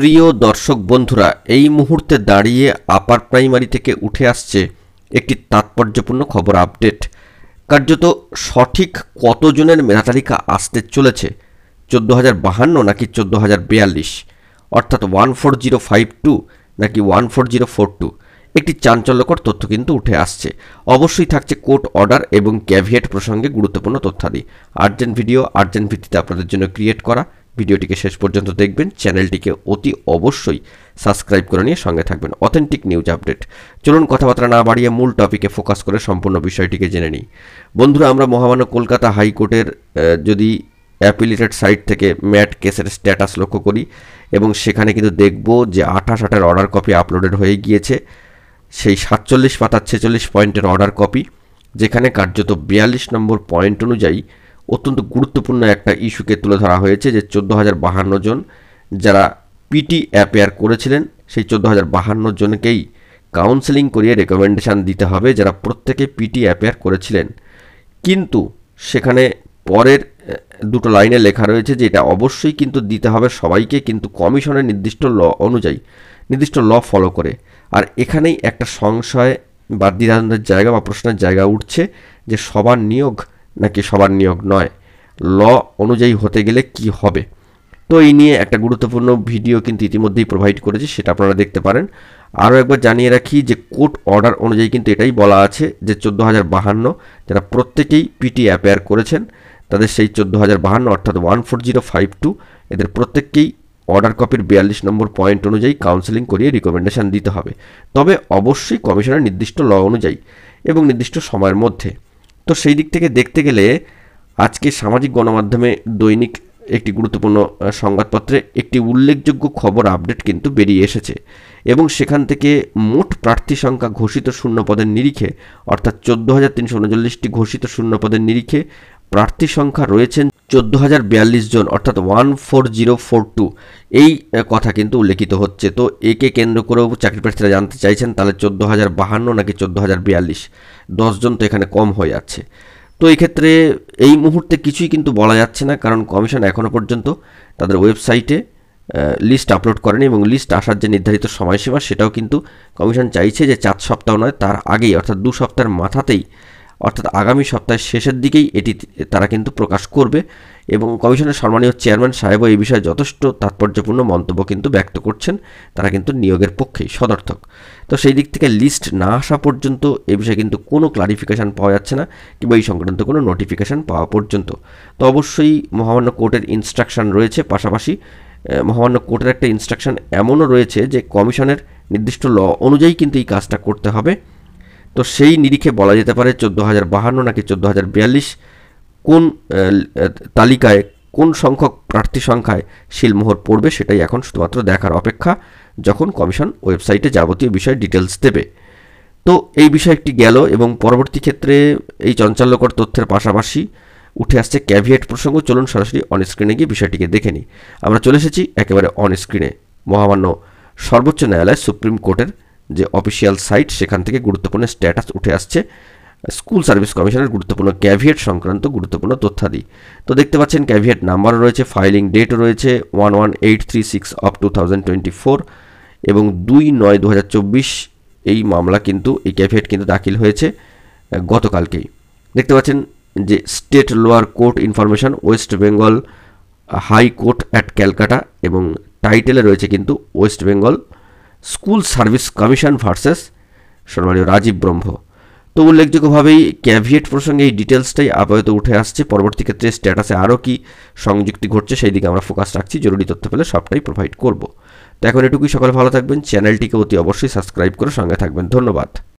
প্রিয় দর্শক বন্ধুরা এই মুহূর্তে দাঁড়িয়ে আপার প্রাইমারি থেকে উঠে আসছে একটি তাৎপর্যপূর্ণ খবর আপডেট কার্যত সঠিক কতজনের মেধা তালিকা আসতে চলেছে চোদ্দো হাজার বাহান্ন নাকি চোদ্দো হাজার বিয়াল্লিশ অর্থাৎ one four zero five two নাকি one four zero four two একটি চাঞ্চল্যকর তথ্য কিন্তু উঠে আসছে অবশ্যই থাকছে কোর্ট অর্ডার এবং ক্যাভিয়েট প্রসঙ্গে গুরুত্বপূর্ণ তথ্যাদি আর্জেন্ট ভিডিও আর্জেন্ট ভিত্তিতে আপনাদের জন্য ক্রিয়েট করা ভিডিওটিকে শেষ পর্যন্ত দেখবেন চ্যানেলটিকে অতি অবশ্যই সাবস্ক্রাইব করে নিয়ে সঙ্গে থাকবেন অথেন্টিক নিউজ আপডেট চলুন কথাবার্তা না বাড়িয়ে মূল টপিকে ফোকাস করে সম্পূর্ণ বিষয়টিকে জেনে নিই বন্ধুরা আমরা মহামান্য কলকাতা হাইকোর্টের যদি অ্যাপিলেটেড সাইট থেকে ম্যাট কেসের স্ট্যাটাস লক্ষ্য করি এবং সেখানে কিন্তু দেখব যে আঠাশ আটের অর্ডার কপি আপলোডেড হয়ে গিয়েছে সেই সাতচল্লিশ পাতা ছেচল্লিশ পয়েন্টের অর্ডার কপি যেখানে কার্যত বিয়াল্লিশ নম্বর পয়েন্ট অনুযায়ী অত্যন্ত গুরুত্বপূর্ণ একটা ইস্যুকে তুলে ধরা হয়েছে যে চোদ্দো হাজার বাহান্ন জন যারা পিটি অ্যাপেয়ার করেছিলেন সেই চোদ্দো হাজার বাহান্ন জনকেই কাউন্সেলিং করিয়ে রেকমেন্ডেশান দিতে হবে যারা প্রত্যেকে পিটি অ্যাপেয়ার করেছিলেন কিন্তু সেখানে পরের দুটো লাইনে লেখা রয়েছে যে এটা অবশ্যই কিন্তু দিতে হবে সবাইকে কিন্তু কমিশনের নির্দিষ্ট ল অনুযায়ী নির্দিষ্ট ল ফলো করে আর এখানেই একটা সংশয় বা দ্বিধানন্দের জায়গা বা প্রশ্নের জায়গা উঠছে যে সবার নিয়োগ নাকি সবার নিয়োগ নয় ল অনুযায়ী হতে গেলে কি হবে তো এই নিয়ে একটা গুরুত্বপূর্ণ ভিডিও কিন্তু ইতিমধ্যেই প্রোভাইড করেছি সেটা আপনারা দেখতে পারেন আরও একবার জানিয়ে রাখি যে কোর্ট অর্ডার অনুযায়ী কিন্তু এটাই বলা আছে যে চোদ্দো হাজার বাহান্ন যারা প্রত্যেকেই পিটি অ্যাপেয়ার করেছেন তাদের সেই চোদ্দো হাজার বাহান্ন অর্থাৎ one four zero five two এদের প্রত্যেককেই অর্ডার কপির বিয়াল্লিশ নম্বর পয়েন্ট অনুযায়ী কাউন্সেলিং করিয়ে রিকমেন্ডেশান দিতে হবে তবে অবশ্যই কমিশনের নির্দিষ্ট ল অনুযায়ী এবং নির্দিষ্ট সময়ের মধ্যে তো সেই দিক থেকে দেখতে গেলে আজকে সামাজিক গণমাধ্যমে দৈনিক একটি গুরুত্বপূর্ণ সংবাদপত্রে একটি উল্লেখযোগ্য খবর আপডেট কিন্তু বেরিয়ে এসেছে এবং সেখান থেকে মোট প্রার্থী সংখ্যা ঘোষিত শূন্য পদের নিরিখে অর্থাৎ চোদ্দ হাজার তিনশো উনচল্লিশটি ঘোষিত শূন্য পদের নিরিখে প্রার্থী সংখ্যা রয়েছেন চোদ্দো হাজার বিয়াল্লিশ জন অর্থাৎ one four zero four two এই কথা কিন্তু উল্লেখিত হচ্ছে তো একে কেন্দ্র করেও চাকরি প্রার্থীরা জানতে চাইছেন তাহলে চোদ্দো হাজার বাহান্ন নাকি চোদ্দো হাজার বিয়াল্লিশ দশজন তো এখানে কম হয়ে যাচ্ছে তো এক্ষেত্রে এই মুহূর্তে কিছুই কিন্তু বলা যাচ্ছে না কারণ কমিশন এখনও পর্যন্ত তাদের ওয়েবসাইটে লিস্ট আপলোড করেনি এবং লিস্ট আসার যে নির্ধারিত সময়সীমা সেটাও কিন্তু কমিশন চাইছে যে চার সপ্তাহ নয় তার আগেই অর্থাৎ দু সপ্তাহের মাথাতেই অর্থাৎ আগামী সপ্তাহের শেষের দিকেই এটি তারা কিন্তু প্রকাশ করবে এবং কমিশনের সম্মানীয় চেয়ারম্যান সাহেবও এই বিষয়ে যথেষ্ট তাৎপর্যপূর্ণ মন্তব্য কিন্তু ব্যক্ত করছেন তারা কিন্তু নিয়োগের পক্ষেই সদর্থক তো সেই দিক থেকে লিস্ট না আসা পর্যন্ত এ বিষয়ে কিন্তু কোনো ক্লারিফিকেশান পাওয়া যাচ্ছে না কিংবা এই সংক্রান্ত কোনো নোটিফিকেশান পাওয়া পর্যন্ত তো অবশ্যই মহামান্য কোর্টের ইনস্ট্রাকশান রয়েছে পাশাপাশি মহামান্য কোর্টের একটা ইনস্ট্রাকশান এমনও রয়েছে যে কমিশনের নির্দিষ্ট ল অনুযায়ী কিন্তু এই কাজটা করতে হবে তো সেই নিরিখে বলা যেতে পারে চোদ্দো হাজার বাহান্ন নাকি চোদ্দো হাজার বিয়াল্লিশ কোন তালিকায় কোন সংখ্যক প্রার্থী সংখ্যায় শিলমোহর পড়বে সেটাই এখন শুধুমাত্র দেখার অপেক্ষা যখন কমিশন ওয়েবসাইটে যাবতীয় বিষয়ে ডিটেলস দেবে তো এই বিষয় একটি গেল এবং পরবর্তী ক্ষেত্রে এই চঞ্চল্যকর তথ্যের পাশাপাশি উঠে আসছে ক্যাভিয়েট প্রসঙ্গ চলুন সরাসরি অন স্ক্রিনে গিয়ে বিষয়টিকে দেখে নিই আমরা চলে এসেছি একেবারে অন স্ক্রিনে মহামান্য সর্বোচ্চ ন্যায়ালয় সুপ্রিম কোর্টের যে অফিসিয়াল সাইট সেখান থেকে গুরুত্বপূর্ণ স্ট্যাটাস উঠে আসছে স্কুল সার্ভিস কমিশনের গুরুত্বপূর্ণ ক্যাভিয়েট সংক্রান্ত গুরুত্বপূর্ণ তথ্যাদি তো দেখতে পাচ্ছেন ক্যাভিয়েট নাম্বারও রয়েছে ফাইলিং ডেটও রয়েছে one one eight three six of two thousand twenty four এবং দুই নয় দু হাজার চব্বিশ এই মামলা কিন্তু এই ক্যাভিয়েট কিন্তু দাখিল হয়েছে গতকালকেই দেখতে পাচ্ছেন যে state lower court information West Bengal high court at Calcutta এবং টাইটেলে রয়েছে কিন্তু West Bengal school service commission versus সম্মানীয় রাজীব ব্রহ্ম তো উল্লেখযোগ্যভাবেই ক্যাভিয়েট প্রসঙ্গে এই ডিটেলসটাই আপাতত উঠে আসছে পরবর্তী ক্ষেত্রে স্ট্যাটাসে আরও কি সংযুক্তি ঘটছে সেই দিকে আমরা ফোকাস রাখছি জরুরি তথ্য পেলে সবটাই প্রোভাইড করব তো এখন এটুকুই সকালে ভালো থাকবেন চ্যানেলটিকে অতি অবশ্যই সাবস্ক্রাইব করে সঙ্গে থাকবেন ধন্যবাদ